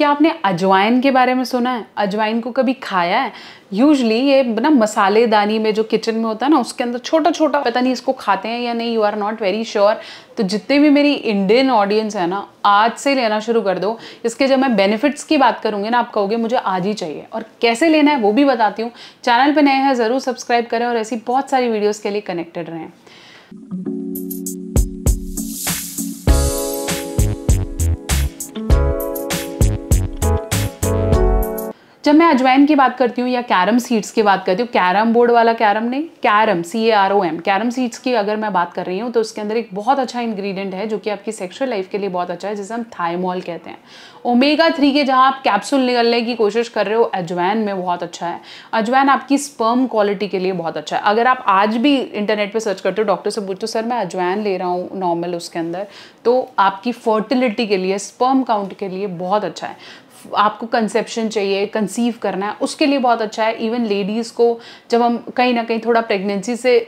क्या आपने अजवाइन के बारे में सुना है अजवाइन को कभी खाया है यूजली ये ना मसालेदानी में जो किचन में होता है ना उसके अंदर छोटा छोटा पता नहीं इसको खाते हैं या नहीं you are not very sure तो जितने भी मेरी इंडियन ऑडियंस है ना आज से लेना शुरू कर दो इसके जब मैं बेनिफिट्स की बात करूँगी ना आप कहोगे मुझे आज ही चाहिए और कैसे लेना है वो भी बताती हूँ चैनल पर नए हैं ज़रूर सब्सक्राइब करें और ऐसी बहुत सारी वीडियोज़ के लिए कनेक्टेड रहें जब मैं अजवाइन की बात करती हूँ या कैरम सीड्स की बात करती हूँ कैरम बोर्ड वाला कैरम नहीं carrom C A R O M carrom seeds की अगर मैं बात कर रही हूँ तो उसके अंदर एक बहुत अच्छा इंग्रेडिएंट है जो कि आपकी सेक्सुअल लाइफ के लिए बहुत अच्छा है जिसे हम थायमोल कहते हैं ओमेगा थ्री के जहाँ आप कैप्सूल निकलने की कोशिश कर रहे हो अजवैन में बहुत अच्छा है अजवैन आपकी स्पर्म क्वालिटी के लिए बहुत अच्छा है अगर आप आज भी इंटरनेट पर सर्च करते हो डॉक्टर से पूछते हो सर मैं अजवैन ले रहा हूँ नॉर्मल उसके अंदर तो आपकी फर्टिलिटी के लिए स्पर्म काउंट के लिए बहुत अच्छा है आपको कंसेप्शन चाहिए कंसीव करना है उसके लिए बहुत अच्छा है इवन लेडीज़ को जब हम कहीं ना कहीं थोड़ा प्रेगनेंसी से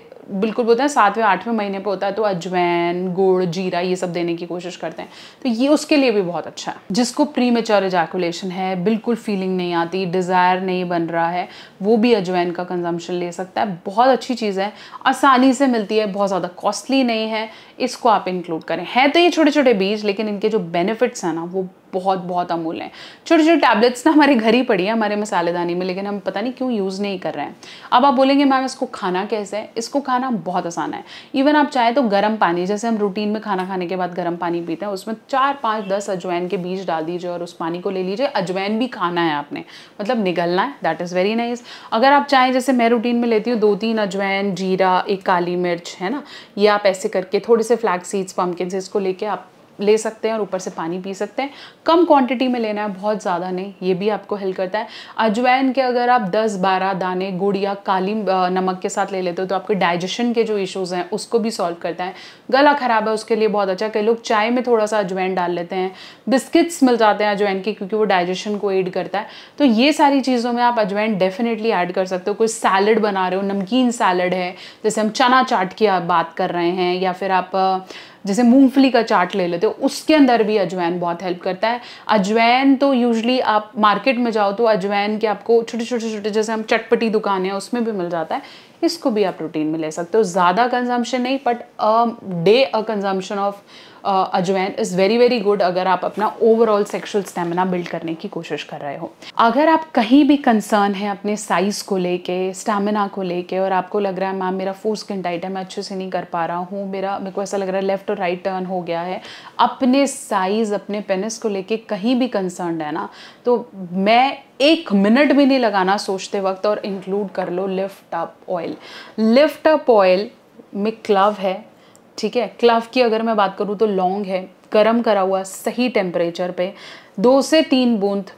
बिल्कुल बोलते हैं सातवें आठवें महीने पे होता है तो अजवैन गुड़ जीरा ये सब देने की कोशिश करते हैं तो ये उसके लिए भी बहुत अच्छा है जिसको प्री मेचोर एजाकुलेशन है बिल्कुल फीलिंग नहीं आती डिज़ायर नहीं बन रहा है वो भी अजवैन का कंजम्पशन ले सकता है बहुत अच्छी चीज़ है आसानी से मिलती है बहुत ज़्यादा कॉस्टली नहीं है इसको आप इंक्लूड करें हैं तो ये छोटे छोटे बीज लेकिन इनके जो बेनिफिट्स हैं ना वो बहुत बहुत अमूल हैं छोटे छोटे टैबलेट्स ना हमारे घर ही पड़ी है हमारे मसालेदानी में लेकिन हम पता नहीं क्यों यूज़ नहीं कर रहे हैं अब आप बोलेंगे मैम इसको खाना कैसे है इसको खाना बहुत आसान है इवन आप चाहें तो गर्म पानी जैसे हम रूटीन में खाना खाने के बाद गर्म पानी पीते हैं उसमें चार पाँच दस अजवैन के बीज डाल दीजिए और उस पानी को ले लीजिए अजवैन भी खाना है आपने मतलब निगलना है दैट इज़ वेरी नाइस अगर आप चाहें जैसे मैं रूटीन में लेती हूँ दो तीन अजवैन जीरा एक काली मिर्च है ना ये आप ऐसे करके थोड़े से फ्लैक्स सीड्स पम्पकिन से इसको लेके आप ले सकते हैं और ऊपर से पानी पी सकते हैं कम क्वांटिटी में लेना है बहुत ज़्यादा नहीं ये भी आपको हेल्प करता है अजवाइन के अगर आप 10-12 दाने गुड़ या काली नमक के साथ ले लेते हो तो आपके डाइजेशन के जो इश्यूज़ हैं उसको भी सॉल्व करता है गला ख़राब है उसके लिए बहुत अच्छा कई लोग चाय में थोड़ा सा अजवाइन डाल लेते हैं बिस्किट्स मिल जाते हैं अजवाइन के क्योंकि वो डाइजेशन को एड करता है तो ये सारी चीज़ों में आप अजवाइन डेफिनेटली ऐड कर सकते हो कोई सैलड बना रहे हो नमकीन सैलड है जैसे हम चना चाट की बात कर रहे हैं या फिर आप जैसे मूंगफली का चाट ले लेते हो उसके अंदर भी अजवैन बहुत हेल्प करता है अजवैन तो यूजली आप मार्केट में जाओ तो अजवैन के आपको छोटे छोटे छोटे जैसे हम चटपटी दुकान है उसमें भी मिल जाता है इसको भी आप रूटीन में ले सकते हो ज़्यादा कंजम्पशन नहीं but the a consumption of ajwain is very very good अगर आप अपना ओवरऑल सेक्शुअल स्टेमिना बिल्ड करने की कोशिश कर रहे हो अगर आप कहीं भी कंसर्न है अपने साइज़ को लेके स्टेमिना को लेके और आपको लग रहा है मैम मेरा फोर स्किन टाइट है मैं अच्छे से नहीं कर पा रहा हूँ मेरा मेरे को ऐसा लग रहा है लेफ्ट और राइट टर्न हो गया है अपने साइज़ अपने पेनिस को लेके कहीं भी कंसर्न है ना तो मैं एक मिनट भी नहीं लगाना सोचते वक्त और इंक्लूड कर लो lift up oil lift up oil में क्लव है ठीक है क्लव की अगर मैं बात करूँ तो लॉन्ग है गर्म करा हुआ सही टेम्परेचर पे दो से तीन बूंद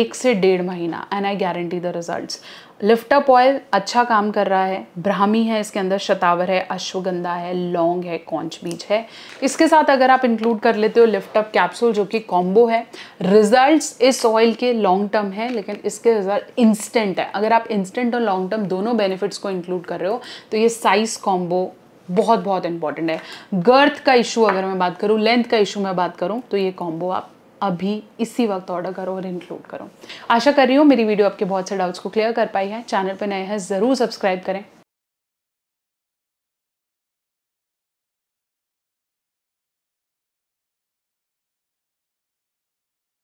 एक से डेढ़ महीना and I guarantee the results lift up oil अच्छा काम कर रहा है ब्राह्मी है इसके अंदर शतावर है अश्वगंधा है लौंग है कौंच बीज है इसके साथ अगर आप इंक्लूड कर लेते हो लिफ्टअप कैप्सूल जो कि कॉम्बो है रिजल्ट्स इस ऑयल के लॉन्ग टर्म है लेकिन इसके रिजल्ट इंस्टेंट है अगर आप इंस्टेंट और लॉन्ग टर्म दोनों बेनिफिट्स को इंक्लूड कर रहे हो तो ये साइज कॉम्बो बहुत बहुत इंपॉर्टेंट है गर्थ का इशू अगर मैं बात करूँ लेंथ का इशू मैं बात करूँ तो ये कॉम्बो आप अभी इसी वक्त ऑर्डर करो और इंक्लूड करो आशा कर रही हूँ मेरी वीडियो आपके बहुत से डाउट्स को क्लियर कर पाई है चैनल पर नए हैं ज़रूर सब्सक्राइब करें